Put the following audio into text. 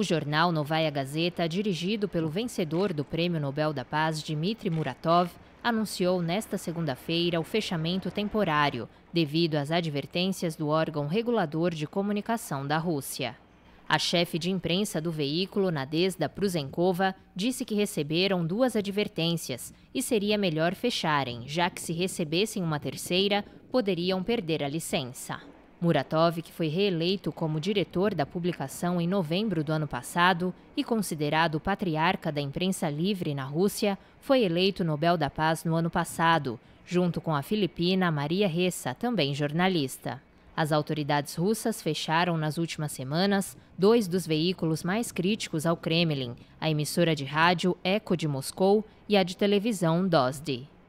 O jornal Novaya Gazeta, dirigido pelo vencedor do Prêmio Nobel da Paz, Dmitry Muratov, anunciou nesta segunda-feira o fechamento temporário, devido às advertências do órgão regulador de comunicação da Rússia. A chefe de imprensa do veículo, Nadezda Pruzenkova, disse que receberam duas advertências e seria melhor fecharem, já que se recebessem uma terceira, poderiam perder a licença. Muratov, que foi reeleito como diretor da publicação em novembro do ano passado e considerado patriarca da imprensa livre na Rússia, foi eleito Nobel da Paz no ano passado, junto com a filipina Maria Ressa, também jornalista. As autoridades russas fecharam nas últimas semanas dois dos veículos mais críticos ao Kremlin, a emissora de rádio Eco de Moscou e a de televisão Dozdi.